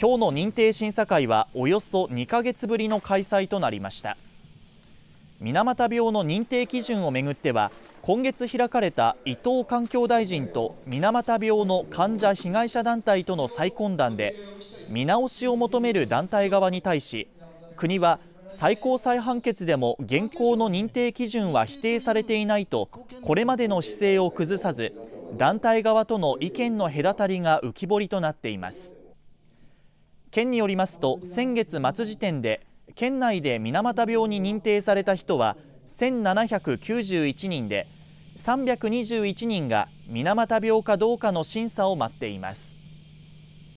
今日の認定審査会はおよそ2か月ぶりの開催となりました水俣病の認定基準をめぐっては今月開かれた伊藤環境大臣と水俣病の患者・被害者団体との再懇談で見直しを求める団体側に対し国は最高裁判決でも現行の認定基準は否定されていないとこれまでの姿勢を崩さず団体側との意見の隔たりが浮き彫りとなっています。県によりますと先月末時点で県内で水俣病に認定された人は1791人で321人が水俣病かどうかの審査を待っています。